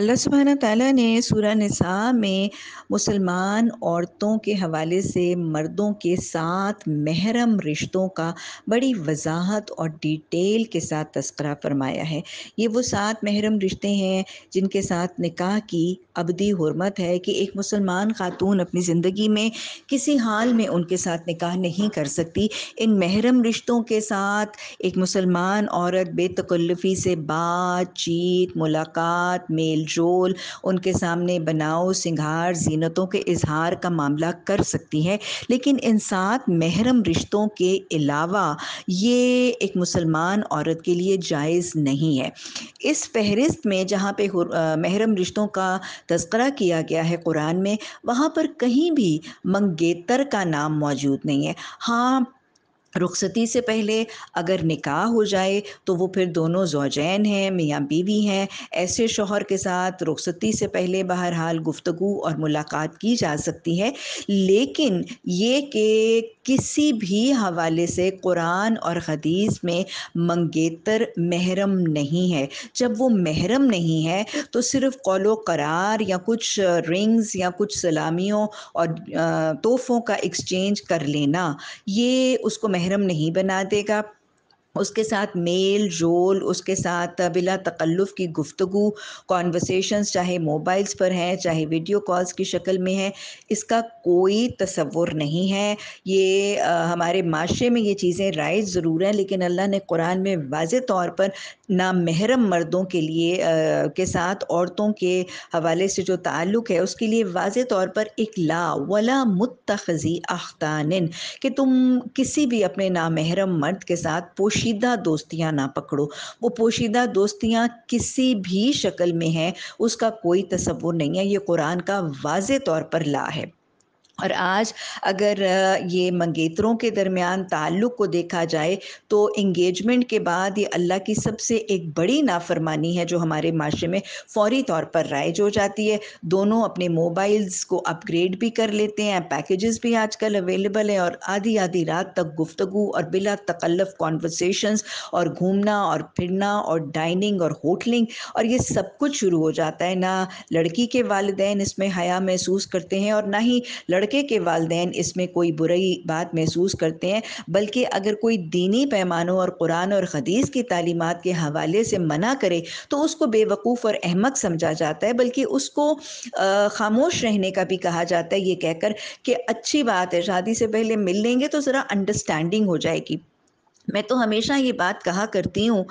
अल्लाह सुबहाना ताला ने सूरा नसा में मुसलमान औरतों के हवाले से मर्दों के साथ महरम रिश्तों का बड़ी वजाहत और डिटेल के साथ तस्करा फरमाया है ये वो सात महरम रिश्ते हैं जिनके साथ निकाह की अबदी हरमत है कि एक मुसलमान खातून अपनी ज़िंदगी में किसी हाल में उनके साथ निकाह नहीं कर सकती इन महरम रिश्तों के साथ एक मुसलमान औरत बेतकल्लफ़ी से बातचीत मुलाकात मेल जोल उनके सामने बनाओ सिंगार जीनतों के इजहार का मामला कर सकती है लेकिन इन सात महरम रिश्तों के अलावा ये एक मुसलमान औरत के लिए जायज़ नहीं है इस फहरिस्त में जहाँ पे महरम रिश्तों का तस्करा किया गया है कुरान में वहाँ पर कहीं भी मंगेतर का नाम मौजूद नहीं है हाँ रुखसती से पहले अगर निकाह हो जाए तो वो फिर दोनों जोजैन हैं मियाँ बीवी हैं ऐसे शोहर के साथ रुखसती से पहले बहरहाल गुफ्तु और मुलाकात की जा सकती है लेकिन ये कि किसी भी हवाले से कुरान और हदीस में मंगेतर महरम नहीं है जब वो महरम नहीं है तो सिर्फ कौलो करार या कुछ रिंग्स या कुछ सलामियों और तोहफ़ों का एक्सचेंज कर लेना ये उसको महरम महरम नहीं बना देगा उसके साथ मेल जोल उसके साथ बिला तकल्लुफ़ की गुफ्तु कॉन्वर्सेशंस चाहे मोबाइल्स पर हैं चाहे वीडियो कॉल्स की शक्ल में है इसका कोई तस्वुर नहीं है ये आ, हमारे माशरे में ये चीज़ें राइज ज़रूर हैं लेकिन अल्लाह ने कुरान में वाज तौर पर नामहरम मर्दों के लिए आ, के साथ औरतों के हवाले से जो ताल्लुक़ है उसके लिए वाज तौर पर एक ला वला मुतखज़ी अख्तान कि तुम किसी भी अपने नामहरम मर्द के साथ पोशी पोशीदा दोस्तियां ना पकड़ो वो पोशीदा दोस्तियां किसी भी शक्ल में हैं उसका कोई तस्वुर नहीं है ये कुरान का वाज तौर पर ला है और आज अगर ये मंगेतरों के दरमियान ताल्लुक़ को देखा जाए तो इंगेजमेंट के बाद ये अल्लाह की सबसे एक बड़ी नाफरमानी है जो हमारे माशरे में फौरी तौर पर राइज हो जाती है दोनों अपने मोबाइल्स को अपग्रेड भी कर लेते हैं पैकेजेस भी आजकल अवेलेबल हैं और आधी आधी रात तक गुफ्तु और बिला तकल्लफ कॉन्वर्सेशंस और घूमना और फिरना और डाइनिंग और होटलिंग और ये सब कुछ शुरू हो जाता है ना लड़की के वालदेन इसमें हया महसूस करते हैं और ना ही लड़के के वालदे इसमें कोई बुरी बात महसूस करते हैं बल्कि अगर कोई दीनी पैमानों और कुरान और हदीस की तालीमत के हवाले से मना करे तो उसको बेवकूफ़ और अहमक समझा जाता है बल्कि उसको खामोश रहने का भी कहा जाता है ये कहकर कि अच्छी बात है शादी से पहले मिल लेंगे तो ज़रा अंडरस्टैंडिंग हो जाएगी मैं तो हमेशा ये बात कहा करती हूँ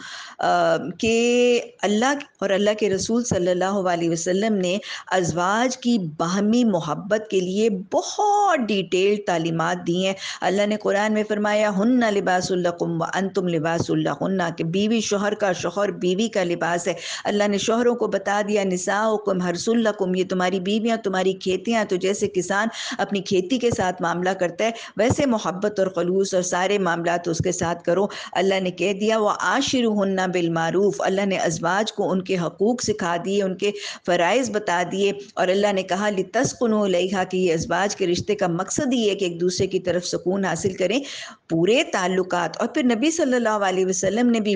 कि अल्लाह और अल्लाह के रसूल सल्लल्लाहु अलैहि वसल्लम ने अजवाज की बाहमी मोहब्बत के लिए बहुत डिटेल तालीमत दी हैं अल्लाह ने कुरान में फरमाया हन्ना लिबासम व लिबास लिबासन्ना कि बीवी शोहर का शोहर बीवी का लिबास है अल्लाह ने शोहरों को बता दिया निसाकुम हरसुल्लकुम ये तुम्हारी बीवियाँ तुम्हारी खेतियाँ तो जैसे किसान अपनी खेती के साथ मामला करता है वैसे मोहब्बत और खलूस और सारे मामला तो उसके साथ करो अल्लाह ने कह दिया वह शुरू हन्ना बिलमारूफ़ अल्लाह ने अजवाज को उनके हकूक़ सिखा दिए उनके फ़रज़ बता दिए और अल्लाह ने कहा लितस्कुनहा कि ये अजवाज के रिश्ते का मकसद ही है कि एक दूसरे की तरफ सुकून हासिल करें पूरे ताल्लुक और फिर नबी सल्ला वसम ने भी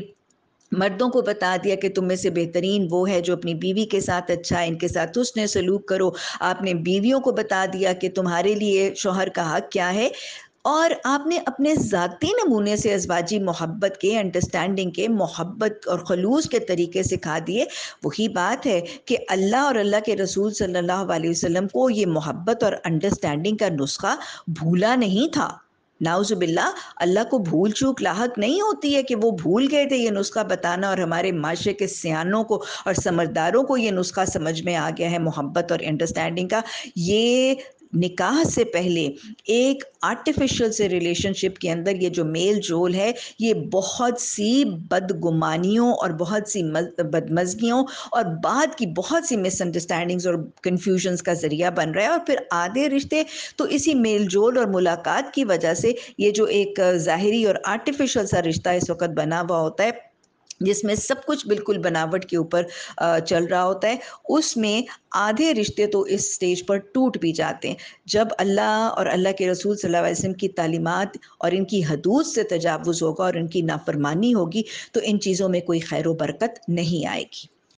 मर्दों को बता दिया कि तुम में से बेहतरीन वो है जो अपनी बीवी के साथ अच्छा है इनके साथ उसने सलूक करो आपने बीवियों को बता दिया कि तुम्हारे लिए शोहर का हक क्या है और आपने अपने ज़ाती नमूने से इसबाजी मोहब्बत के अंडरस्टैंडिंग के मोहब्बत और खलूस के तरीके सिखा दिए वही बात है कि अल्लाह और अल्लाह के रसूल सल्लल्लाहु अलैहि वसल्लम को ये मोहब्बत और अंडरस्टैंडिंग का नुस्खा भूला नहीं था नाउजुबिल्ला अल्लाह को भूल चूक लाक नहीं होती है कि वो भूल गए थे ये नुस्खा बताना और हमारे माशरे के सियानों को और समझदारों को ये नुस्खा समझ में आ गया है मोहब्बत और अंडरस्टैंडिंग का ये निकाह से पहले एक आर्टिफिशियल से रिलेशनशिप के अंदर ये जो मेल जोल है ये बहुत सी बदगुमानियों और बहुत सी बदमजगियों और बाद की बहुत सी मिसअंडरस्टैंडिंग्स और कन्फ्यूजन्स का ज़रिया बन रहा है और फिर आधे रिश्ते तो इसी मेल जोल और मुलाकात की वजह से ये जो एक ज़ाहरी और आर्टिफिशियल सा रिश्ता इस वक्त बना हुआ होता है जिसमें सब कुछ बिल्कुल बनावट के ऊपर चल रहा होता है उसमें आधे रिश्ते तो इस स्टेज पर टूट भी जाते हैं जब अल्लाह और अल्लाह के रसूल सल्लल्लाहु अलैहि वसल्लम की तालीमात और इनकी हदूद से तजावज़ होगा और इनकी नाफरमानी होगी तो इन चीज़ों में कोई खैर बरकत नहीं आएगी